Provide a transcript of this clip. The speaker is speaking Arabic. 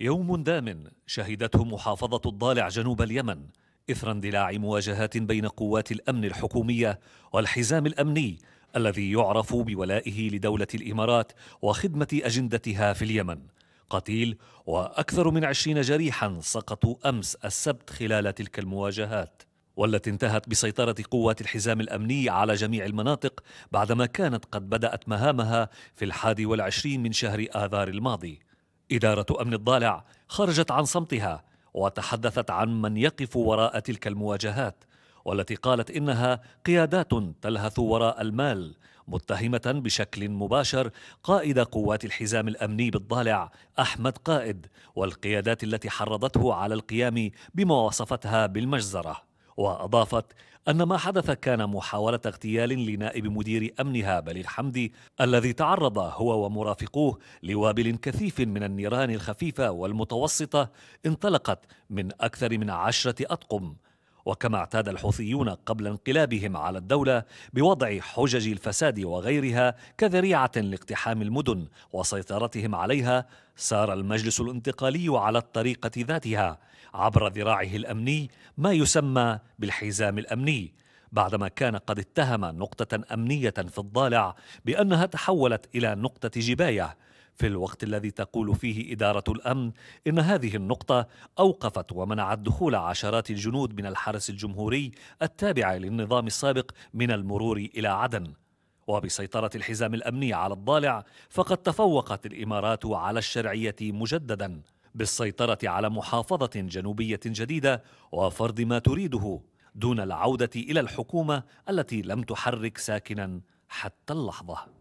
يوم دام شهدته محافظة الضالع جنوب اليمن إثر اندلاع مواجهات بين قوات الأمن الحكومية والحزام الأمني الذي يعرف بولائه لدولة الإمارات وخدمة أجندتها في اليمن قتيل وأكثر من عشرين جريحا سقطوا أمس السبت خلال تلك المواجهات والتي انتهت بسيطرة قوات الحزام الأمني على جميع المناطق بعدما كانت قد بدأت مهامها في الحادي والعشرين من شهر آذار الماضي إدارة أمن الضالع خرجت عن صمتها وتحدثت عن من يقف وراء تلك المواجهات والتي قالت إنها قيادات تلهث وراء المال متهمة بشكل مباشر قائد قوات الحزام الأمني بالضالع أحمد قائد والقيادات التي حرضته على القيام بما وصفتها بالمجزرة وأضافت أن ما حدث كان محاولة اغتيال لنائب مدير أمنها بل الحمدي الذي تعرض هو ومرافقوه لوابل كثيف من النيران الخفيفة والمتوسطة انطلقت من أكثر من عشرة أطقم وكما اعتاد الحوثيون قبل انقلابهم على الدولة بوضع حجج الفساد وغيرها كذريعة لاقتحام المدن وسيطرتهم عليها سار المجلس الانتقالي على الطريقة ذاتها عبر ذراعه الأمني ما يسمى بالحزام الأمني بعدما كان قد اتهم نقطة أمنية في الضالع بأنها تحولت إلى نقطة جباية في الوقت الذي تقول فيه إدارة الأمن إن هذه النقطة أوقفت ومنعت دخول عشرات الجنود من الحرس الجمهوري التابع للنظام السابق من المرور إلى عدن وبسيطرة الحزام الأمني على الضالع فقد تفوقت الإمارات على الشرعية مجددا بالسيطرة على محافظة جنوبية جديدة وفرض ما تريده دون العودة إلى الحكومة التي لم تحرك ساكنا حتى اللحظة